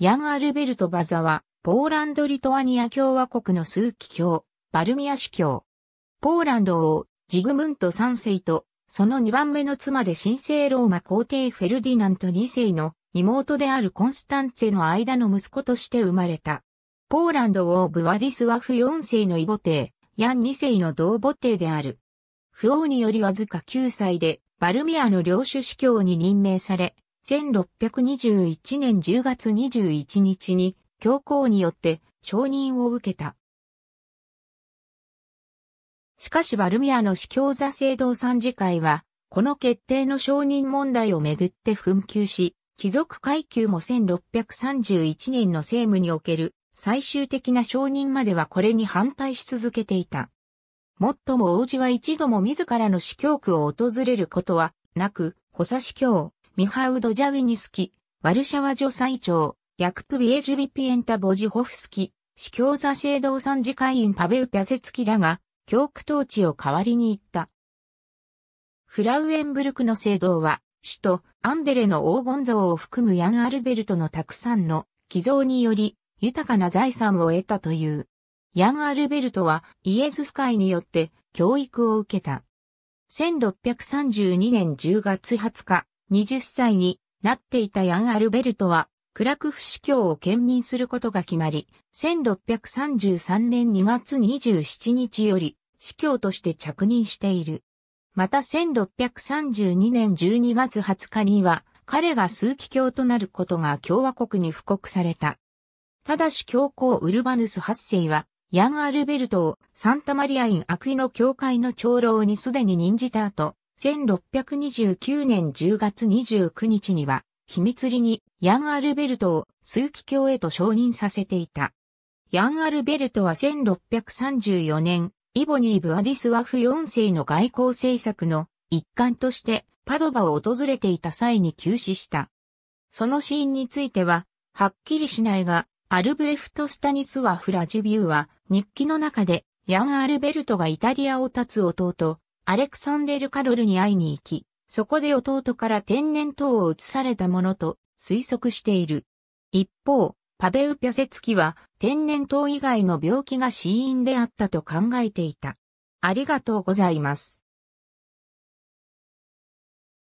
ヤン・アルベルト・バザは、ポーランド・リトアニア共和国の数奇教、バルミア司教。ポーランド王、ジグムント3世と、その2番目の妻で神聖ローマ皇帝フェルディナント2世の妹であるコンスタンツェの間の息子として生まれた。ポーランド王ブワディスワフ4世の異母帝、ヤン2世の同母帝である。不王によりわずか9歳で、バルミアの領主司教に任命され、1621年10月21日に教皇によって承認を受けた。しかしバルミアの司教座制度参事会は、この決定の承認問題をめぐって紛糾し、貴族階級も1631年の政務における最終的な承認まではこれに反対し続けていた。もっとも王子は一度も自らの司教区を訪れることはなく、補佐司教、ミハウ・ドジャウィニスキ、ワルシャワ女最長、ヤクプ・ビエジュビピエンタ・ボジホフスキ、司教座聖堂参事会員パベウ・ピャセツキらが、教区統治を代わりに行った。フラウエンブルクの聖堂は、首都アンデレの黄金像を含むヤン・アルベルトのたくさんの寄贈により、豊かな財産を得たという。ヤン・アルベルトはイエズス会によって教育を受けた。1632年10月20日、20歳になっていたヤン・アルベルトは、クラクフ司教を兼任することが決まり、1633年2月27日より司教として着任している。また1632年12月20日には、彼が数奇教となることが共和国に布告された。ただし教皇ウルバヌス8世は、ヤン・アルベルトをサンタマリアイン・アクイの教会の長老にすでに任じた後、1629年10月29日には、秘密裏にヤン・アルベルトを数奇教へと承認させていた。ヤン・アルベルトは1634年、イボニー・ブアディスワフ4世の外交政策の一環としてパドバを訪れていた際に急死した。その死因については、はっきりしないが、アルブレフト・スタニスワフ・ラジビューは日記の中でヤン・アルベルトがイタリアを立つ弟、アレクサンデル・カロルに会いに行き、そこで弟から天然痘を移されたものと推測している。一方、パベウ・ピャセツキは天然痘以外の病気が死因であったと考えていた。ありがとうございます。